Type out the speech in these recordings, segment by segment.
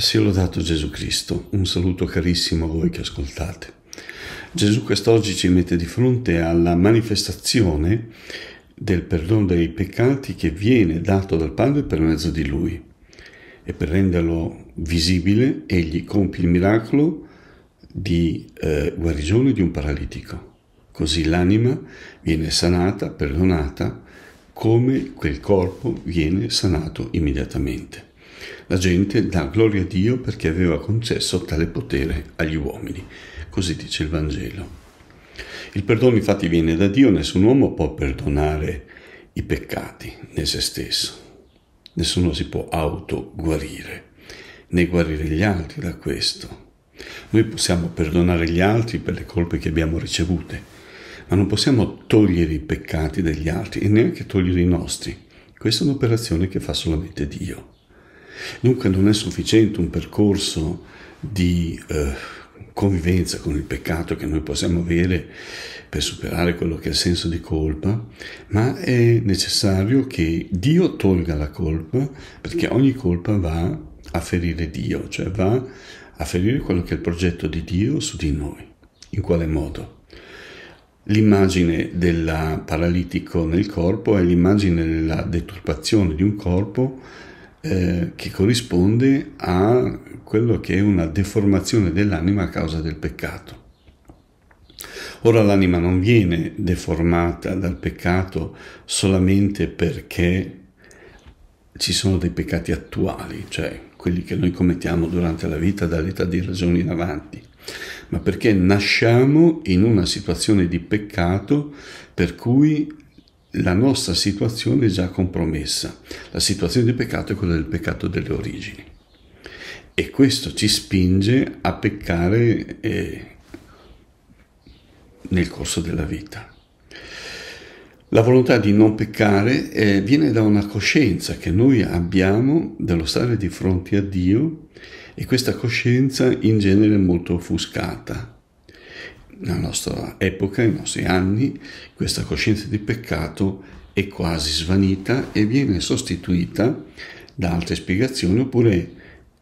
Sia lodato Gesù Cristo, un saluto carissimo a voi che ascoltate. Gesù quest'oggi ci mette di fronte alla manifestazione del perdono dei peccati che viene dato dal Padre per mezzo di Lui. E per renderlo visibile, egli compie il miracolo di eh, guarigione di un paralitico. Così l'anima viene sanata, perdonata, come quel corpo viene sanato immediatamente. La gente dà gloria a Dio perché aveva concesso tale potere agli uomini. Così dice il Vangelo. Il perdono infatti viene da Dio, nessun uomo può perdonare i peccati né se stesso. Nessuno si può autoguarire né guarire gli altri da questo. Noi possiamo perdonare gli altri per le colpe che abbiamo ricevute, ma non possiamo togliere i peccati degli altri e neanche togliere i nostri. Questa è un'operazione che fa solamente Dio. Dunque non è sufficiente un percorso di eh, convivenza con il peccato che noi possiamo avere per superare quello che è il senso di colpa, ma è necessario che Dio tolga la colpa perché ogni colpa va a ferire Dio, cioè va a ferire quello che è il progetto di Dio su di noi. In quale modo? L'immagine del paralitico nel corpo è l'immagine della deturpazione di un corpo eh, che corrisponde a quello che è una deformazione dell'anima a causa del peccato. Ora l'anima non viene deformata dal peccato solamente perché ci sono dei peccati attuali, cioè quelli che noi commettiamo durante la vita dall'età di ragione in avanti, ma perché nasciamo in una situazione di peccato per cui la nostra situazione è già compromessa. La situazione di peccato è quella del peccato delle origini. E questo ci spinge a peccare eh, nel corso della vita. La volontà di non peccare eh, viene da una coscienza che noi abbiamo dello stare di fronte a Dio e questa coscienza in genere è molto offuscata, nella nostra epoca, nei nostri anni, questa coscienza di peccato è quasi svanita e viene sostituita da altre spiegazioni oppure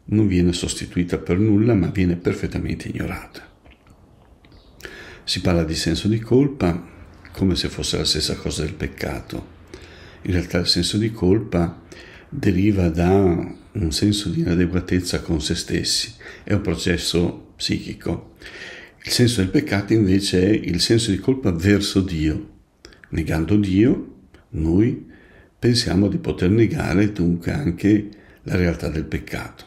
non viene sostituita per nulla ma viene perfettamente ignorata. Si parla di senso di colpa come se fosse la stessa cosa del peccato. In realtà il senso di colpa deriva da un senso di inadeguatezza con se stessi, è un processo psichico il senso del peccato invece è il senso di colpa verso Dio. Negando Dio, noi pensiamo di poter negare dunque anche la realtà del peccato.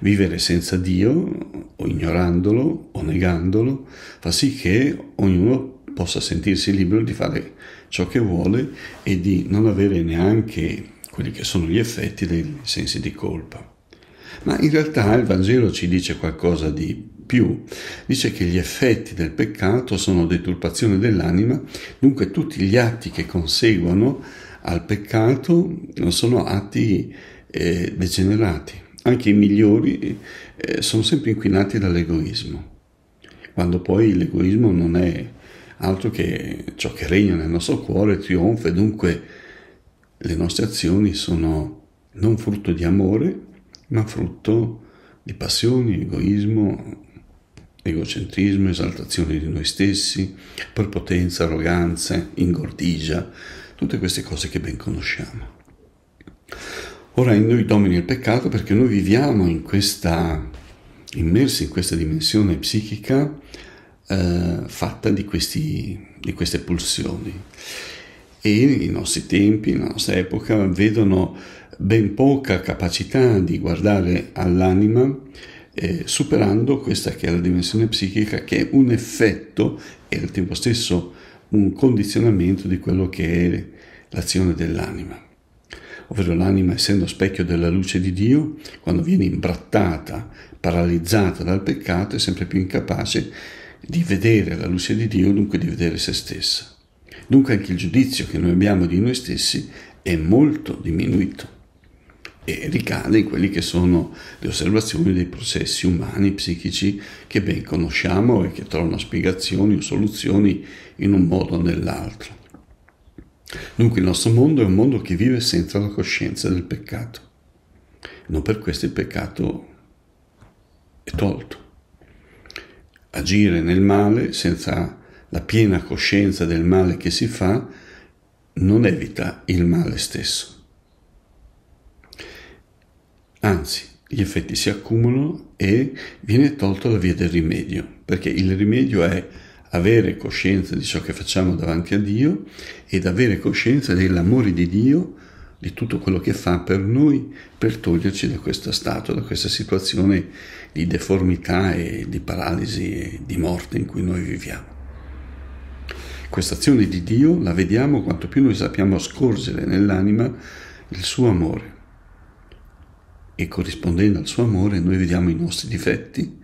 Vivere senza Dio, o ignorandolo, o negandolo, fa sì che ognuno possa sentirsi libero di fare ciò che vuole e di non avere neanche quelli che sono gli effetti dei sensi di colpa. Ma in realtà il Vangelo ci dice qualcosa di più. Dice che gli effetti del peccato sono deturpazione dell'anima, dunque tutti gli atti che conseguono al peccato sono atti eh, degenerati. Anche i migliori eh, sono sempre inquinati dall'egoismo, quando poi l'egoismo non è altro che ciò che regna nel nostro cuore, trionfa e dunque le nostre azioni sono non frutto di amore, ma frutto di passioni, egoismo, egocentrismo, esaltazione di noi stessi, prepotenza, arroganza, ingordigia, tutte queste cose che ben conosciamo. Ora in noi domina il peccato perché noi viviamo in questa, immersi in questa dimensione psichica eh, fatta di, questi, di queste pulsioni. E i nostri tempi, la nostra epoca, vedono ben poca capacità di guardare all'anima, eh, superando questa che è la dimensione psichica, che è un effetto e al tempo stesso un condizionamento di quello che è l'azione dell'anima. Ovvero l'anima, essendo specchio della luce di Dio, quando viene imbrattata, paralizzata dal peccato, è sempre più incapace di vedere la luce di Dio, dunque di vedere se stessa. Dunque anche il giudizio che noi abbiamo di noi stessi è molto diminuito e ricade in quelle che sono le osservazioni dei processi umani, psichici che ben conosciamo e che trovano spiegazioni o soluzioni in un modo o nell'altro. Dunque il nostro mondo è un mondo che vive senza la coscienza del peccato. Non per questo il peccato è tolto. Agire nel male senza la piena coscienza del male che si fa non evita il male stesso. Anzi, gli effetti si accumulano e viene tolto la via del rimedio, perché il rimedio è avere coscienza di ciò che facciamo davanti a Dio ed avere coscienza dell'amore di Dio, di tutto quello che fa per noi per toglierci da questo stato, da questa situazione di deformità e di paralisi e di morte in cui noi viviamo. Questa azione di Dio la vediamo quanto più noi sappiamo scorgere nell'anima il suo amore e corrispondendo al suo amore noi vediamo i nostri difetti,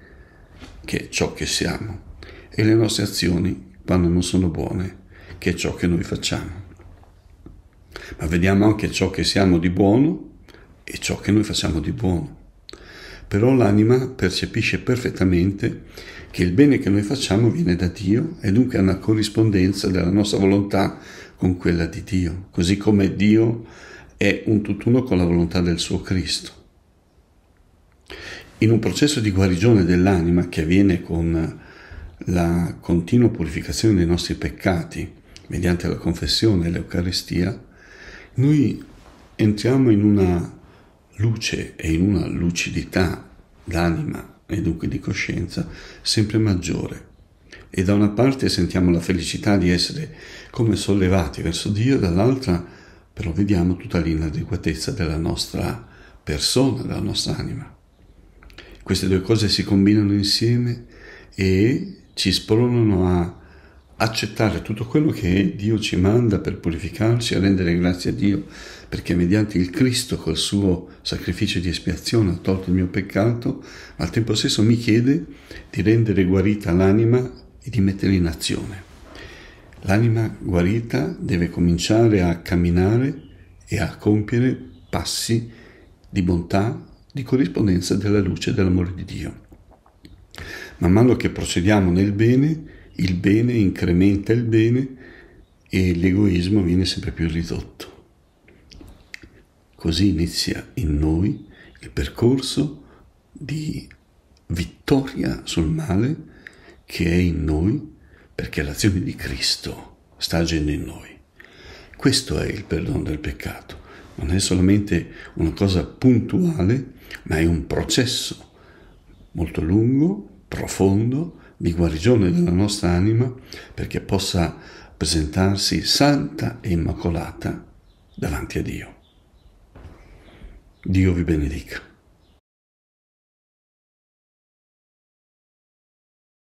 che è ciò che siamo, e le nostre azioni quando non sono buone, che è ciò che noi facciamo. Ma vediamo anche ciò che siamo di buono e ciò che noi facciamo di buono. Però l'anima percepisce perfettamente che il bene che noi facciamo viene da Dio e dunque è una corrispondenza della nostra volontà con quella di Dio, così come Dio è un tutt'uno con la volontà del suo Cristo in un processo di guarigione dell'anima che avviene con la continua purificazione dei nostri peccati mediante la confessione e l'Eucaristia, noi entriamo in una luce e in una lucidità d'anima e dunque di coscienza sempre maggiore. E da una parte sentiamo la felicità di essere come sollevati verso Dio, dall'altra però vediamo tutta l'inadeguatezza della nostra persona, della nostra anima. Queste due cose si combinano insieme e ci spronano a accettare tutto quello che Dio ci manda per purificarci, a rendere grazie a Dio, perché mediante il Cristo, col suo sacrificio di espiazione, ha tolto il mio peccato, al tempo stesso mi chiede di rendere guarita l'anima e di metterla in azione. L'anima guarita deve cominciare a camminare e a compiere passi di bontà, di corrispondenza della luce e dell'amore di Dio. Man mano che procediamo nel bene, il bene incrementa il bene e l'egoismo viene sempre più ridotto. Così inizia in noi il percorso di vittoria sul male che è in noi perché l'azione di Cristo sta agendo in noi. Questo è il perdono del peccato non è solamente una cosa puntuale, ma è un processo molto lungo, profondo, di guarigione della nostra anima perché possa presentarsi santa e immacolata davanti a Dio. Dio vi benedica.